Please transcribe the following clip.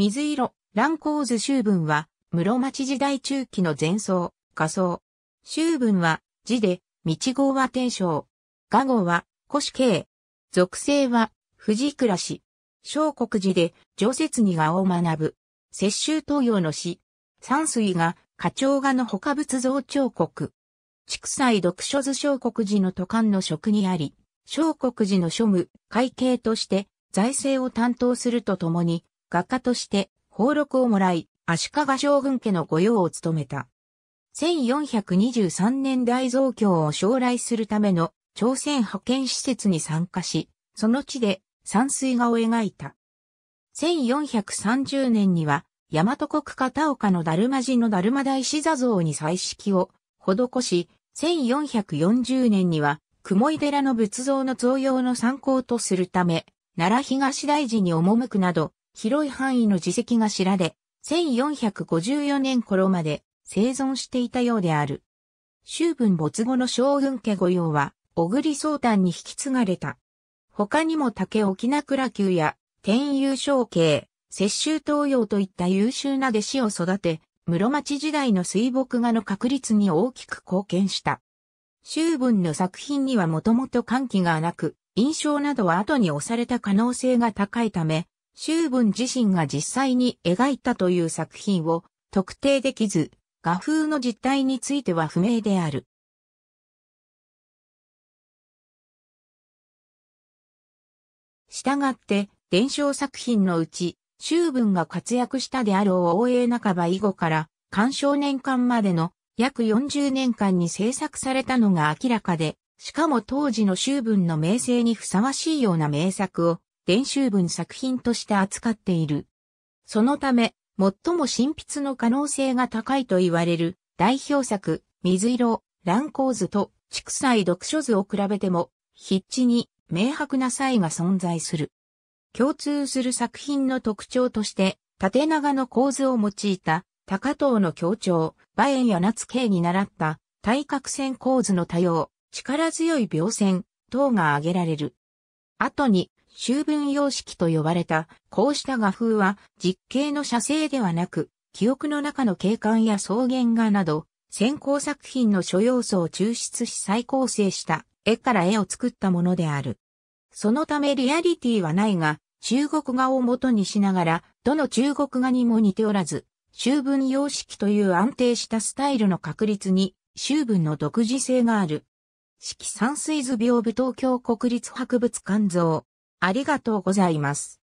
水色、乱光図周文は、室町時代中期の前奏、仮想。周文は、字で、道号は天章。画号は、古紙慶。属性は、藤倉氏。小国寺で、常設に画を学ぶ。雪州東洋の詩。山水が、花鳥画の他仏像彫刻。畜祭読書図小国寺の都館の職にあり、小国寺の書務、会計として、財政を担当するとともに、画家として、俸禄をもらい、足利将軍家の御用を務めた。1423年大増強を将来するための朝鮮派遣施設に参加し、その地で山水画を描いた。1430年には、大和国片岡のルマ寺のルマ大師座像に彩色を施し、1440年には、雲井寺の仏像の造用の参考とするため、奈良東大寺に赴くなど、広い範囲の自責が知られ、1454年頃まで生存していたようである。修文没後の将軍家御用は、小栗総丹に引き継がれた。他にも竹沖名倉宮や、天遊昇慶、雪州東洋といった優秀な弟子を育て、室町時代の水墨画の確立に大きく貢献した。修文の作品にはもともと歓喜がなく、印象などは後に押された可能性が高いため、周文自身が実際に描いたという作品を特定できず、画風の実態については不明である。したがって、伝承作品のうち、周文が活躍したであろう応江半ば以後から、鑑賞年間までの約40年間に制作されたのが明らかで、しかも当時の周文の名声にふさわしいような名作を伝習文作品として扱っている。そのため、最も新筆の可能性が高いと言われる代表作、水色、乱光図と畜祭読書図を比べても、筆致に明白な差異が存在する。共通する作品の特徴として、縦長の構図を用いた、高藤の強調、馬縁や夏慶に習った、対角線構図の多様、力強い描線等が挙げられる。後に、修文様式と呼ばれた、こうした画風は実景の写生ではなく、記憶の中の景観や草原画など、先行作品の諸要素を抽出し再構成した絵から絵を作ったものである。そのためリアリティはないが、中国画を元にしながら、どの中国画にも似ておらず、修文様式という安定したスタイルの確立に、修文の独自性がある。四季山水図屏風東京国立博物館像。ありがとうございます。